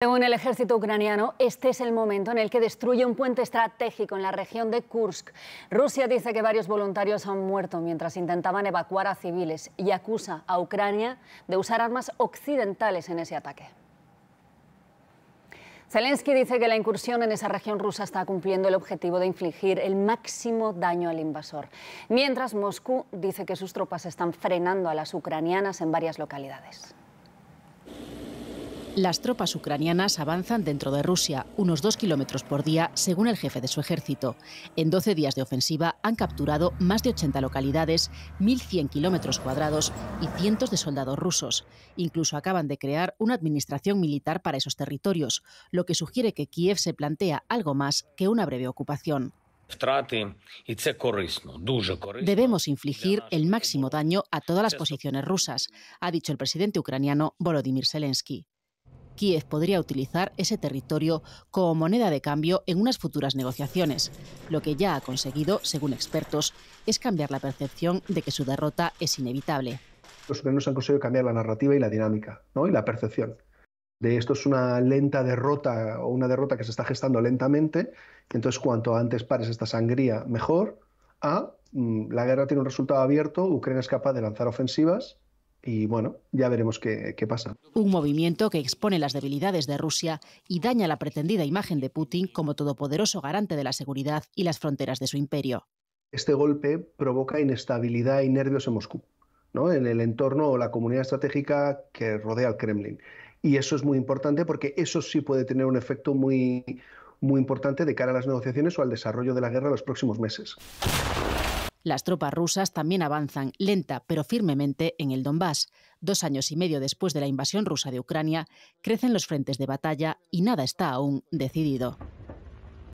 Según el ejército ucraniano, este es el momento en el que destruye un puente estratégico en la región de Kursk. Rusia dice que varios voluntarios han muerto mientras intentaban evacuar a civiles y acusa a Ucrania de usar armas occidentales en ese ataque. Zelensky dice que la incursión en esa región rusa está cumpliendo el objetivo de infligir el máximo daño al invasor, mientras Moscú dice que sus tropas están frenando a las ucranianas en varias localidades. Las tropas ucranianas avanzan dentro de Rusia, unos dos kilómetros por día, según el jefe de su ejército. En 12 días de ofensiva han capturado más de 80 localidades, 1.100 kilómetros cuadrados y cientos de soldados rusos. Incluso acaban de crear una administración militar para esos territorios, lo que sugiere que Kiev se plantea algo más que una breve ocupación. Debemos infligir el máximo daño a todas las posiciones rusas, ha dicho el presidente ucraniano Volodymyr Zelensky. Kiev podría utilizar ese territorio como moneda de cambio en unas futuras negociaciones. Lo que ya ha conseguido, según expertos, es cambiar la percepción de que su derrota es inevitable. Los ucranianos han conseguido cambiar la narrativa y la dinámica, ¿no? y la percepción. De esto es una lenta derrota o una derrota que se está gestando lentamente, entonces cuanto antes pares esta sangría, mejor. A ah, mm, la guerra tiene un resultado abierto, Ucrania es capaz de lanzar ofensivas, y bueno, ya veremos qué, pasa. Un movimiento que expone las debilidades de Rusia y daña la pretendida imagen de Putin como todopoderoso garante de la seguridad y las fronteras de su imperio. Este golpe provoca inestabilidad y nervios en Moscú, ¿no? en el entorno o la comunidad estratégica que rodea al Kremlin. Y eso es muy importante porque eso sí puede tener un efecto muy, muy importante de cara a las negociaciones o al desarrollo de la guerra en los próximos meses. Las tropas rusas también avanzan lenta pero firmemente en el Donbass. Dos años y medio después de la invasión rusa de Ucrania, crecen los frentes de batalla y nada está aún decidido.